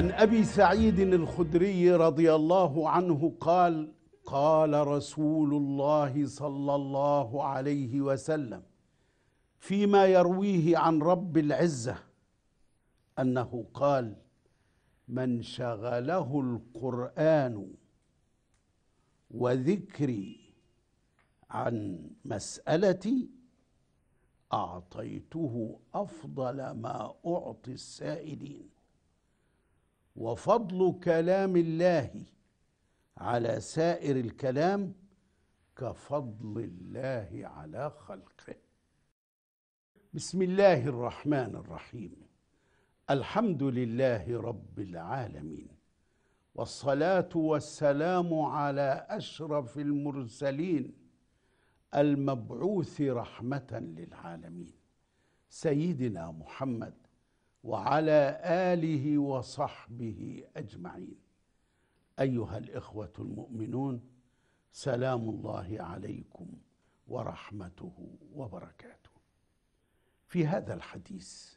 عن ابي سعيد الخدري رضي الله عنه قال قال رسول الله صلى الله عليه وسلم فيما يرويه عن رب العزه انه قال من شغله القران وذكري عن مسالتي اعطيته افضل ما اعطي السائلين وفضل كلام الله على سائر الكلام كفضل الله على خلقه بسم الله الرحمن الرحيم الحمد لله رب العالمين والصلاه والسلام على اشرف المرسلين المبعوث رحمه للعالمين سيدنا محمد وعلى اله وصحبه اجمعين ايها الاخوه المؤمنون سلام الله عليكم ورحمته وبركاته في هذا الحديث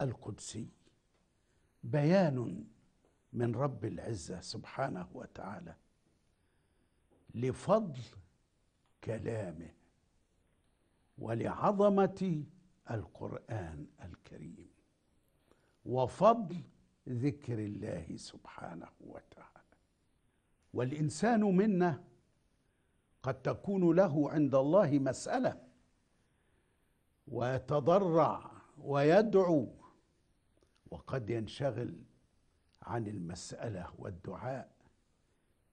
القدسي بيان من رب العزه سبحانه وتعالى لفضل كلامه ولعظمه القران وفضل ذكر الله سبحانه وتعالى والانسان منا قد تكون له عند الله مساله ويتضرع ويدعو وقد ينشغل عن المساله والدعاء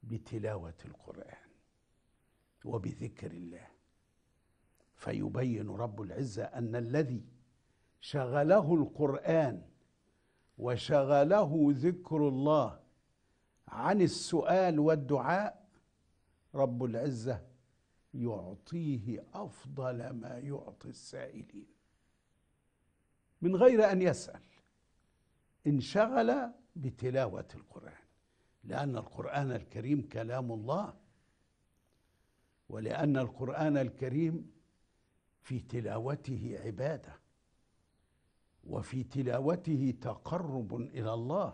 بتلاوه القران وبذكر الله فيبين رب العزه ان الذي شغله القران وشغله ذكر الله عن السؤال والدعاء رب العزه يعطيه افضل ما يعطي السائلين من غير ان يسال انشغل بتلاوه القران لان القران الكريم كلام الله ولان القران الكريم في تلاوته عباده وفي تلاوته تقرب الى الله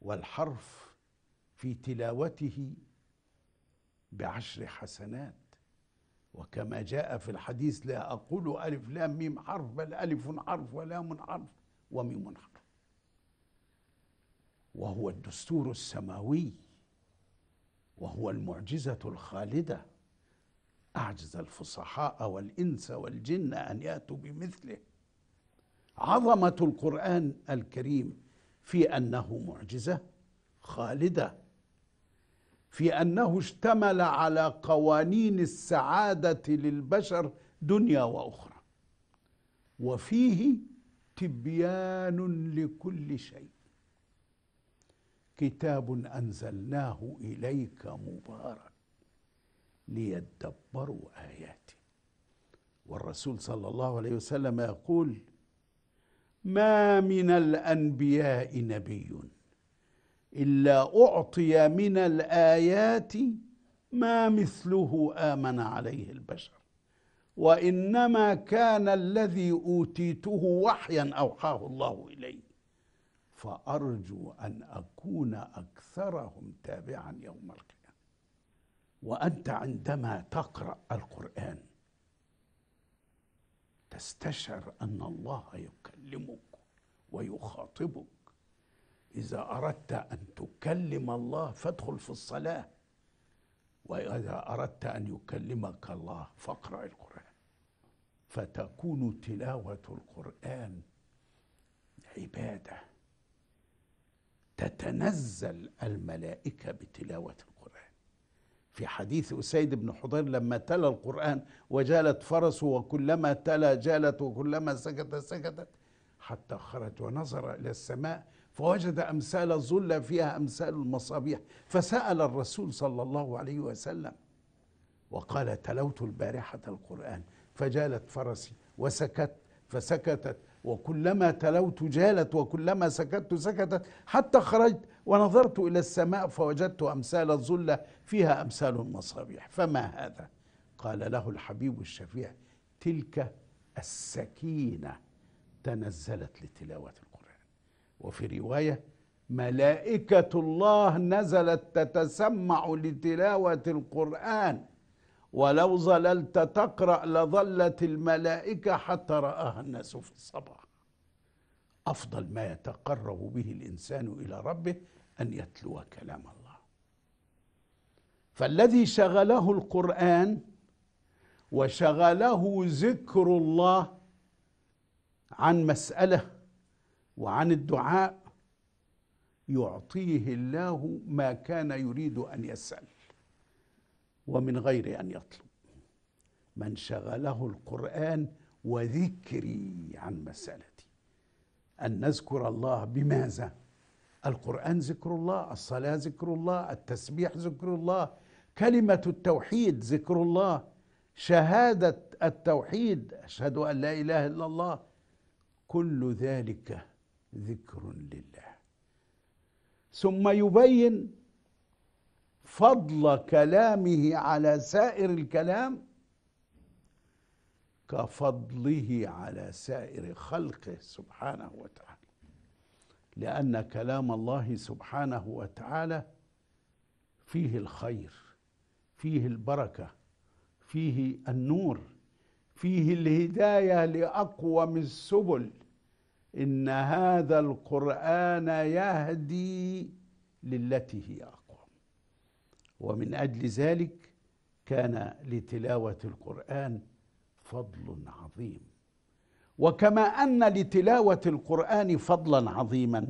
والحرف في تلاوته بعشر حسنات وكما جاء في الحديث لا أقول ألف لام ميم حرف بل ألف حرف ولام حرف وميم حرف وهو الدستور السماوي وهو المعجزة الخالدة أعجز الفصحاء والإنس والجن أن يأتوا بمثله عظمه القران الكريم في انه معجزه خالده في انه اشتمل على قوانين السعاده للبشر دنيا واخرى وفيه تبيان لكل شيء كتاب انزلناه اليك مبارك ليدبروا اياته والرسول صلى الله عليه وسلم يقول ما من الانبياء نبي الا اعطي من الايات ما مثله امن عليه البشر وانما كان الذي اوتيته وحيا اوحاه الله الي فارجو ان اكون اكثرهم تابعا يوم القيامه وانت عندما تقرا القران تستشعر ان الله يكلمك ويخاطبك اذا اردت ان تكلم الله فادخل في الصلاه واذا اردت ان يكلمك الله فاقرا القران فتكون تلاوه القران عباده تتنزل الملائكه بتلاوه القران في حديث أسيد بن حضير لما تلا القرآن وجالت فرسه وكلما تلا جالت وكلما سكت سكتت حتى خرج ونظر إلى السماء فوجد أمثال الظل فيها أمثال المصابيح فسأل الرسول صلى الله عليه وسلم وقال تلوت البارحة القرآن فجالت فرسي وسكت فسكتت وكلما تلوت جالت وكلما سكت سكتت حتى خرجت ونظرت إلى السماء فوجدت أمثال الظلة فيها أمثال المصابيح فما هذا قال له الحبيب الشفيع تلك السكينة تنزلت لتلاوة القرآن وفي رواية ملائكة الله نزلت تتسمع لتلاوة القرآن ولو ظللت تقرأ لظلت الملائكة حتى رآها الناس في الصباح أفضل ما يتقرب به الإنسان إلى ربه أن يتلو كلام الله فالذي شغله القرآن وشغله ذكر الله عن مسألة وعن الدعاء يعطيه الله ما كان يريد أن يسأل ومن غير أن يطلب من شغله القرآن وذكري عن مسألتي أن نذكر الله بماذا؟ القرآن ذكر الله الصلاة ذكر الله التسبيح ذكر الله كلمة التوحيد ذكر الله شهادة التوحيد أشهد أن لا إله إلا الله كل ذلك ذكر لله ثم يبين فضل كلامه على سائر الكلام كفضله على سائر خلقه سبحانه وتعالى لان كلام الله سبحانه وتعالى فيه الخير فيه البركه فيه النور فيه الهدايه لاقوم السبل ان هذا القران يهدي للتي هي اقوم ومن اجل ذلك كان لتلاوه القران فضل عظيم وكما ان لتلاوه القران فضلا عظيما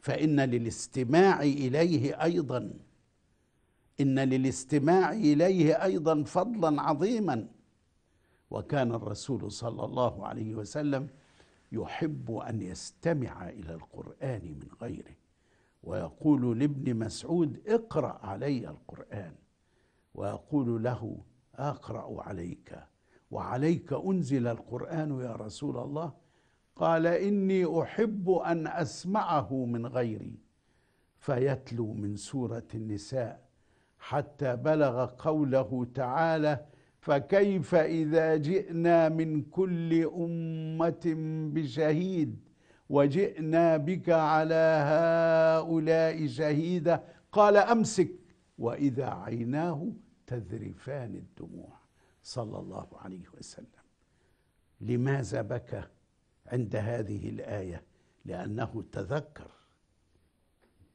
فان للاستماع اليه ايضا ان للاستماع اليه ايضا فضلا عظيما وكان الرسول صلى الله عليه وسلم يحب ان يستمع الى القران من غيره ويقول لابن مسعود اقرا علي القران ويقول له اقرا عليك وعليك انزل القران يا رسول الله قال اني احب ان اسمعه من غيري فيتلو من سوره النساء حتى بلغ قوله تعالى فكيف اذا جئنا من كل امه بشهيد وجئنا بك على هؤلاء شهيدا قال امسك واذا عيناه تذرفان الدموع صلى الله عليه وسلم لماذا بكى عند هذه الايه لانه تذكر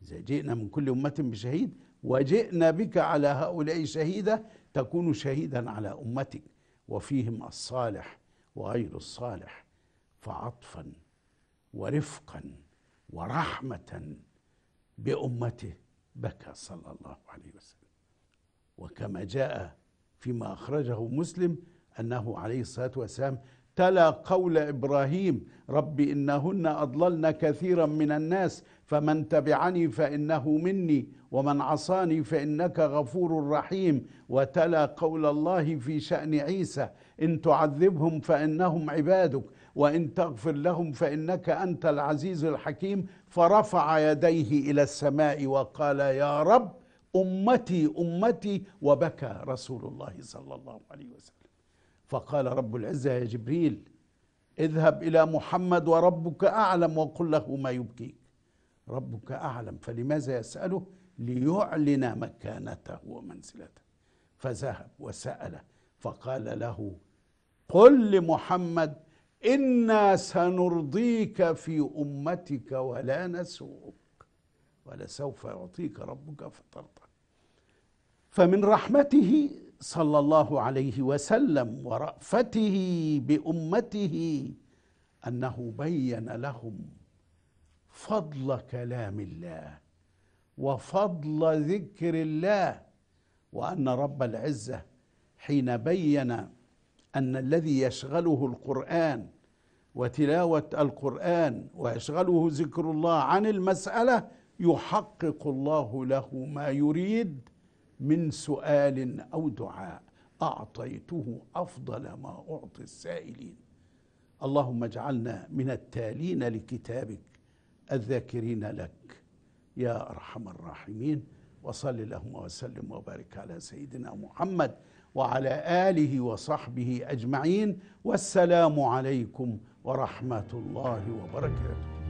اذا جئنا من كل امه بشهيد وجئنا بك على هؤلاء شهيدا تكون شهيدا على امتك وفيهم الصالح وغير الصالح فعطفا ورفقا ورحمه بامته بكى صلى الله عليه وسلم وكما جاء فيما اخرجه مسلم انه عليه الصلاه والسلام تلا قول ابراهيم رب انهن اضللن كثيرا من الناس فمن تبعني فانه مني ومن عصاني فانك غفور رحيم وتلا قول الله في شان عيسى ان تعذبهم فانهم عبادك وان تغفر لهم فانك انت العزيز الحكيم فرفع يديه الى السماء وقال يا رب امتي امتي وبكى رسول الله صلى الله عليه وسلم فقال رب العزه يا جبريل اذهب الى محمد وربك اعلم وقل له ما يبكيك ربك اعلم فلماذا يساله ليعلن مكانته ومنزلته فذهب وساله فقال له قل لمحمد إنا سنرضيك في أمتك ولا نسوك ولسوف يعطيك ربك فترضى فمن رحمته صلى الله عليه وسلم ورأفته بأمته أنه بين لهم فضل كلام الله وفضل ذكر الله وأن رب العزة حين بين أن الذي يشغله القرآن وتلاوة القرآن ويشغله ذكر الله عن المسألة يحقق الله له ما يريد من سؤال أو دعاء أعطيته أفضل ما أعطي السائلين اللهم اجعلنا من التالين لكتابك الذاكرين لك يا أرحم الراحمين وصل اللهم وسلم وبارك على سيدنا محمد وعلى اله وصحبه اجمعين والسلام عليكم ورحمه الله وبركاته